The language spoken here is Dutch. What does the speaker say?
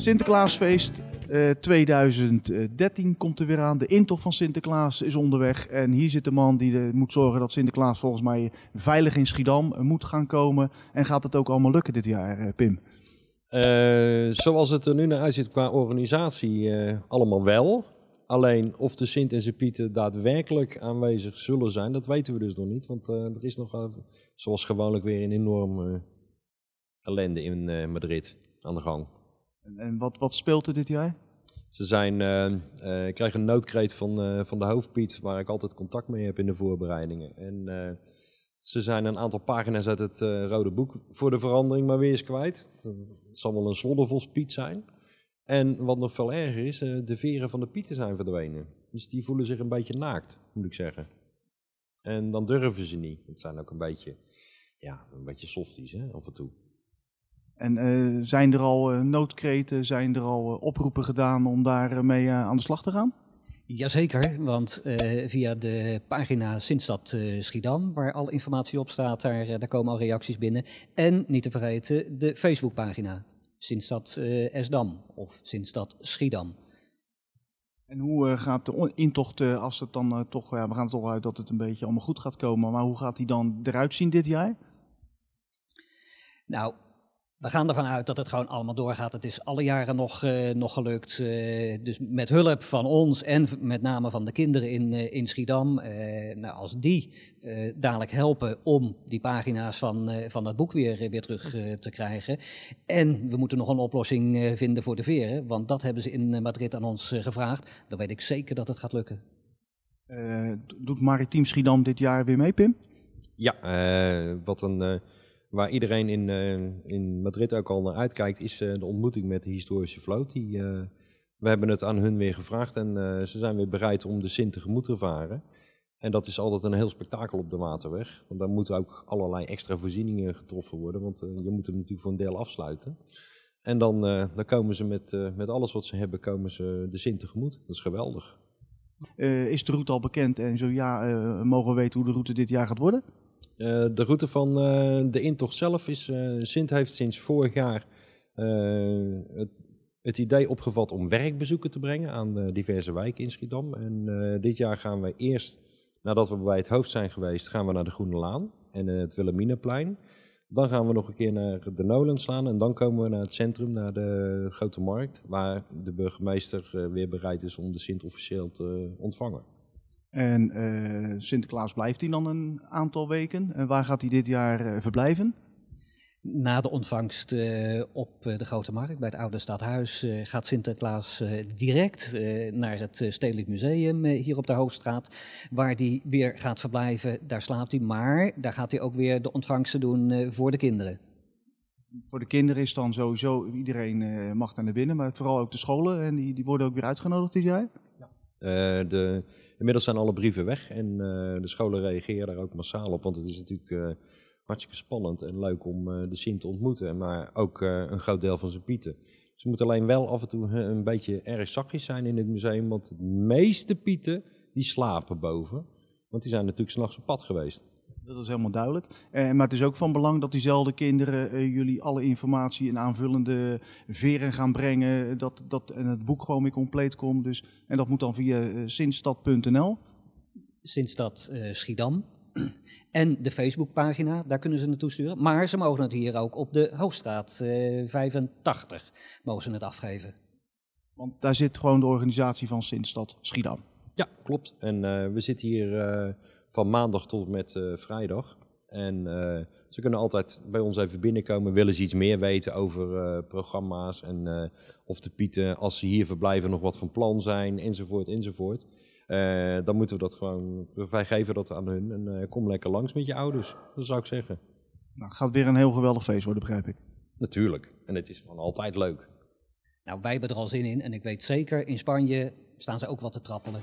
Sinterklaasfeest 2013 eh, komt er weer aan. De intocht van Sinterklaas is onderweg. En hier zit de man die eh, moet zorgen dat Sinterklaas volgens mij veilig in Schiedam eh, moet gaan komen. En gaat het ook allemaal lukken dit jaar, Pim? zoals het er nu naar uitziet qua organisatie, allemaal wel. Alleen of de Sint en zijn Pieten daadwerkelijk aanwezig zullen zijn, dat weten we dus nog niet. Want er is nog, zoals gewoonlijk, weer een enorme ellende in Madrid aan de gang. En wat, wat speelt er dit jaar? Ze zijn, ehm, eh, ik krijg een noodkreet van, eh, van de hoofdpiet, waar ik altijd contact mee heb in de voorbereidingen. En eh, ze zijn een aantal pagina's uit het Rode Boek voor de verandering maar weer eens kwijt. Het zal wel een Piet zijn. En wat nog veel erger is, de veren van de pieten zijn verdwenen. Dus die voelen zich een beetje naakt, moet ik zeggen. En dan durven ze niet. Het zijn ook een beetje, ja, een beetje softies hè, af en toe. En eh, zijn er al uh, noodkreten, zijn er al eh, oproepen gedaan om daarmee mee aan de slag te gaan? Jazeker, want via de pagina Sintstad Schiedam, waar alle informatie op staat, daar, daar, komen al reacties binnen. En niet te vergeten de Facebookpagina, Sintstad Esdam of dat Schiedam. En hoe gaat de intocht, als het dan toch, ja, we gaan er toch uit dat het een beetje allemaal goed gaat komen, maar hoe gaat die dan eruit zien dit jaar? Nou, we gaan ervan uit dat het gewoon allemaal doorgaat. Het is alle jaren nog, eh, nog gelukt. Eh, dus met hulp van ons en met name van de kinderen in, uh, in Schiedam. nou, als die dadelijk helpen om die pagina's van, van dat boek weer, weer terug te krijgen. En we moeten nog een oplossing vinden voor de veren. Want dat hebben ze in Madrid aan ons gevraagd. Dan weet ik zeker dat het gaat lukken. doet Maritiem Schiedam dit jaar weer mee, Pim? Ja, wat een waar iedereen in, eh, in Madrid ook al naar uitkijkt, is eh, de ontmoeting met de historische vloot. Die, eh, we hebben het aan hun weer gevraagd en ze zijn weer bereid om de Sint tegemoet te varen. En dat is altijd een heel spektakel op de waterweg. Want daar moeten ook allerlei extra voorzieningen getroffen worden. Want je moet hem natuurlijk voor een deel afsluiten. En dan, dan komen ze met, met alles wat ze hebben, komen ze de Sint tegemoet. Dat is geweldig. is de route al bekend en zo ja, mogen we weten hoe de route dit jaar gaat worden? Eh, de route van eh, de intocht zelf is, eh, Sint heeft sinds vorig jaar het, het, idee opgevat om werkbezoeken te brengen aan diverse wijken in Schiedam. En dit jaar gaan we eerst, nadat we bij het hoofd zijn geweest, gaan we naar de Groene Laan en het Wilhelminaplein. Dan gaan we nog een keer naar de Nolenslaan en dan komen we naar het centrum, naar de Grote Markt, waar de burgemeester weer bereid is om de Sint officieel te ontvangen. En eh, Sinterklaas blijft hij dan een aantal weken. En waar gaat hij dit jaar eh, verblijven? Na de ontvangst eh, op de Grote Markt bij het Oude Stadhuis gaat Sinterklaas direct naar het Stedelijk Museum hier op de Hoogstraat, waar hij weer gaat verblijven. Daar slaapt hij, maar daar gaat hij ook weer de ontvangsten doen voor de kinderen. Voor de kinderen is dan sowieso, iedereen mag daar naar binnen, maar vooral ook de scholen. En die, die worden ook weer uitgenodigd, die jij? Eh, de, inmiddels zijn alle brieven weg en eh, de scholen reageren daar ook massaal op, want het is natuurlijk eh, hartstikke spannend en leuk om de Sint te ontmoeten, maar ook een groot deel van zijn pieten. Ze moeten alleen wel af en toe een beetje erg zachtjes zijn in het museum, want de meeste pieten die slapen boven, want die zijn natuurlijk s'nachts op pad geweest. Dat is helemaal duidelijk. Eh, maar het is ook van belang dat diezelfde kinderen eh, jullie alle informatie en aanvullende veren gaan brengen. Eh, dat, dat, en het boek gewoon weer compleet komt. Dus, en dat moet dan via uh, Sindstad Schiedam. En de Facebookpagina, daar kunnen ze naartoe sturen. Maar ze mogen het hier ook op de Hoogstraat 85 mogen ze het afgeven. Want daar zit gewoon de organisatie van Sinstad Schiedam. Ja, klopt. En we zitten hier van maandag tot met eh, vrijdag. En eh, ze kunnen altijd bij ons even binnenkomen, willen ze iets meer weten over eh, programma's en of de pieten, als ze hier verblijven, nog wat van plan zijn, enzovoort, enzovoort. dan moeten we dat gewoon, wij geven dat aan hun en kom lekker langs met je ouders. Dat zou ik zeggen. Nou, gaat weer een heel geweldig feest worden, begrijp ik. Natuurlijk. En het is gewoon altijd leuk. Nou, wij hebben er al zin in en ik weet zeker, in Spanje staan ze ook wat te trappelen.